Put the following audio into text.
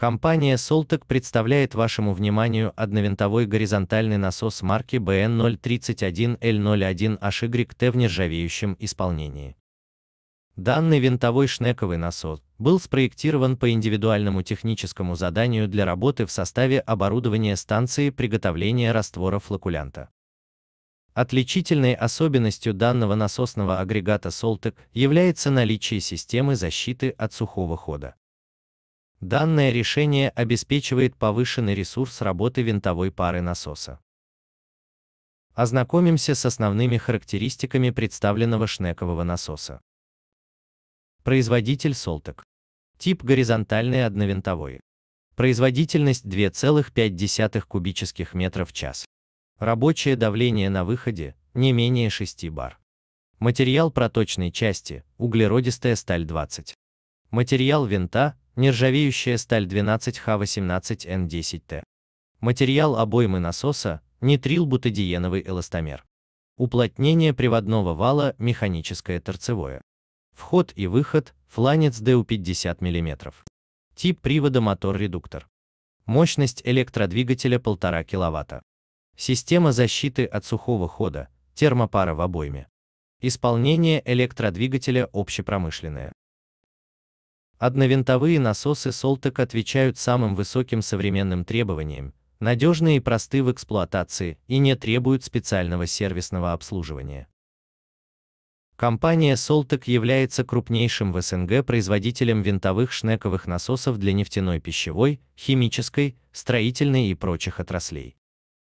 Компания Soltec представляет вашему вниманию одновинтовой горизонтальный насос марки BN031L01HYT в нержавеющем исполнении. Данный винтовой шнековый насос был спроектирован по индивидуальному техническому заданию для работы в составе оборудования станции приготовления растворов флокулянта. Отличительной особенностью данного насосного агрегата Soltec является наличие системы защиты от сухого хода. Данное решение обеспечивает повышенный ресурс работы винтовой пары насоса. Ознакомимся с основными характеристиками представленного шнекового насоса. Производитель Солтек. Тип горизонтальный одновинтовой. Производительность 2,5 кубических метров в час. Рабочее давление на выходе не менее 6 бар. Материал проточной части – углеродистая сталь 20. Материал винта Нержавеющая сталь 12Х18Н10Т. Материал обоймы насоса – нитрилбутадиеновый эластомер. Уплотнение приводного вала – механическое торцевое. Вход и выход – фланец ДУ 50 мм. Тип привода – мотор-редуктор. Мощность электродвигателя 1,5 кВт. Система защиты от сухого хода – термопара в обойме. Исполнение электродвигателя общепромышленное. Одновинтовые насосы Soltec отвечают самым высоким современным требованиям, надежные и просты в эксплуатации и не требуют специального сервисного обслуживания. Компания Soltec является крупнейшим в СНГ производителем винтовых шнековых насосов для нефтяной пищевой, химической, строительной и прочих отраслей.